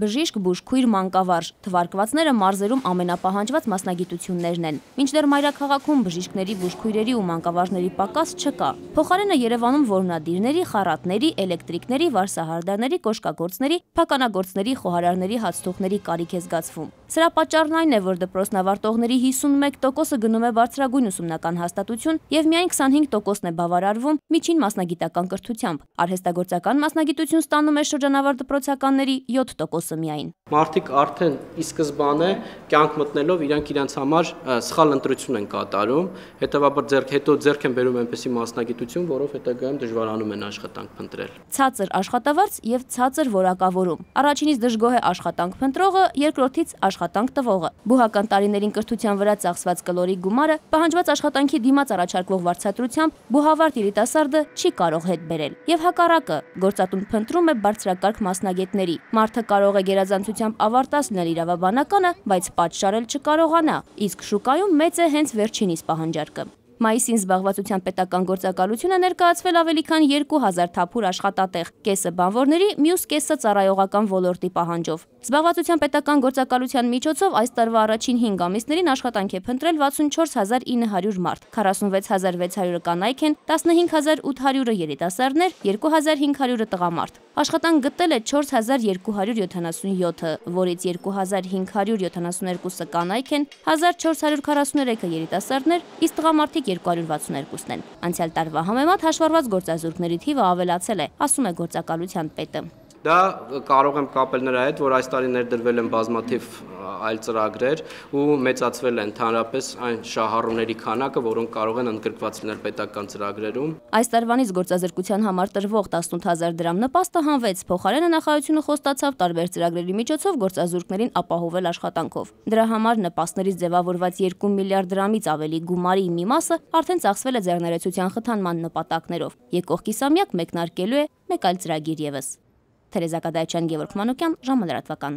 բժիշկ, բուժքույր, մանկավարժ։ Թվարկվածները մարզերում ամենապահանջված մասնագիտություններն են։ Մինչդեռ մայրաքաղաքում բժիշկների, բուժքույրերի ու մանկավարժների պակաս չկա։ Փոխարենը Երևանում որմնադիրների, խարատների, էլեկտրիկների, վարսահարդարների, կոշկագործների, փականագործների, խոհարարների, հացթողների կարիք է զգացվում։ Սրա պատճառն այն է, որ դպրոցն ավարտողների 51%-ը գնում է բարձրագույն ուսումնական հաստատություն եւ միայն 25%-ն է բավարարվում միջին մասնագիտական կրթությամբ։ Արհեստագործական մասնագիտություն ստանում է շրջանավարտ դպրոցականների 7%-ը միայն։ Մարդիկ արդեն ի սկզբանե կյանք մտնելով իրանք իրենց համար սխալ ընտրություն են կատարում, հետեւաբար ձերք հետո ձերք են բերում այնպիսի մասնագիտություն, որով հետագայում դժվարանում են աշխատանք փնտրել։ Ցածր աշխատավարձ եւ ցածր որակավորում։ Առաջինից դժգոհ է աշխատանք փնտրողը, երկրորդից աշխ աշխատանք տվողը։ Բուհական տարիներին կրթության վրա ծախսված կլորի գումարը պահանջված աշխատանքի դիմաց առաջարկվող վարձատրությամբ բուհավարտ երիտասարդը չի կարող հետ բերել։ Եվ հակառակը, գործատուն փնտրում է բարձրակարգ մասնագետների։ Մարդը կարող է գերազանցությամբ ավարտած լինել իրավաբանականը, բայց պատշարել չկարողանա, իսկ շուկայում մեծ է հենց վերջինիս պահանջարկը։ Մայիսին զբաղվածության պետական գործակալությունը ներկայացվել ավելի քան 2000 թափուր աշխատատեղ, կեսը բանվորների, մյուս կեսը ծառայողական ոլորտի պահանջով։ Զբաղվածության պետական գործակալության միջոցով այս տարվա առաջին 5 ամիսներին աշխատանք է փնտրել 66900 մարդ, 46600-ը կանայք են, 15800-ը երիտասարդներ, 2500-ը տղամարդ։ Աշխատանք գտել է 4277-ը, որից 2572-ը կանայք են, 1443-ը երիտասարդներ, իսկ տղամարդիկ 262-ն են։ Անցյալ տարվա համեմատ հաշվառված գործազուրկների թիվը ավելացել է, ասում է գործակալության պետը։ Դա կարող եմ կապել նրա հետ, որ այս տարի ներդրվել են բազմաթիվ այլ ծրագրեր ու մեծացվել է ընդհանրապես այն շահառուների քանակը, որոնք կարող են ընդգրկված լինել պետական ծրագրերում։ Այս տարվանից գործազրկության համար տրվող 18000 դրամ նպաստը հանվեց, փոխարենը նախարարությունը խոստացավ տարբեր ծրագրերի միջոցով գործազուրկներին ապահովել աշխատանքով։ Դրա համար նպաստներից ձևավորված 2 միլիարդ դրամից ավելի գումարի մի մասը արդեն ծախսվել է ձեռներեցության խթանման նպատակներով։ Եկողքի սամյակ մեկնարկելու է մեկ այլ ծրագիր եւս։ Թերեզա Կադայչյան, Գևորգ Մանոկյան, ժամանրատվական։